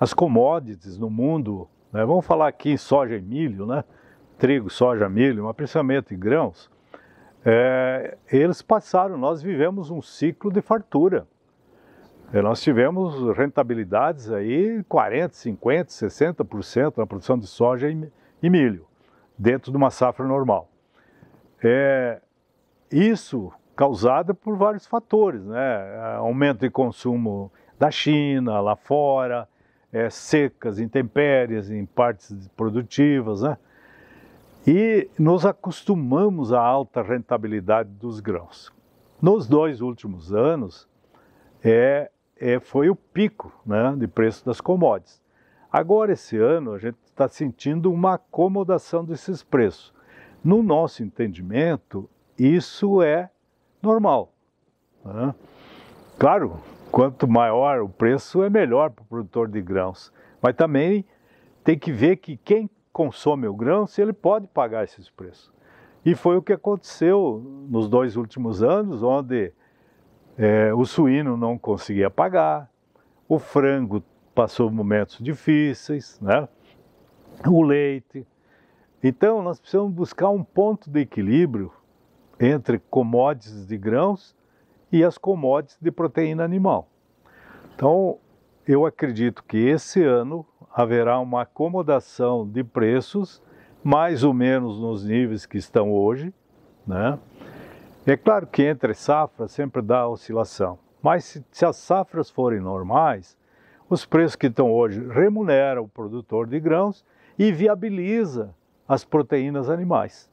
as commodities no mundo, né? vamos falar aqui em soja e milho, né? trigo, soja, milho, mas principalmente grãos, é, eles passaram, nós vivemos um ciclo de fartura. E é, nós tivemos rentabilidades aí 40, 50, 60% na produção de soja e milho, dentro de uma safra normal. É, isso causado por vários fatores, né? Aumento de consumo da China, lá fora, é, secas, intempéries, em partes produtivas, né? E nos acostumamos à alta rentabilidade dos grãos. Nos dois últimos anos, é, é, foi o pico né, de preço das commodities. Agora, esse ano, a gente está sentindo uma acomodação desses preços. No nosso entendimento, isso é normal. Né? Claro, Quanto maior o preço, é melhor para o produtor de grãos. Mas também tem que ver que quem consome o grão, se ele pode pagar esses preços. E foi o que aconteceu nos dois últimos anos, onde é, o suíno não conseguia pagar, o frango passou momentos difíceis, né? o leite. Então, nós precisamos buscar um ponto de equilíbrio entre commodities de grãos e as commodities de proteína animal. Então, eu acredito que esse ano haverá uma acomodação de preços, mais ou menos nos níveis que estão hoje. Né? É claro que entre safra sempre dá oscilação, mas se, se as safras forem normais, os preços que estão hoje remuneram o produtor de grãos e viabiliza as proteínas animais.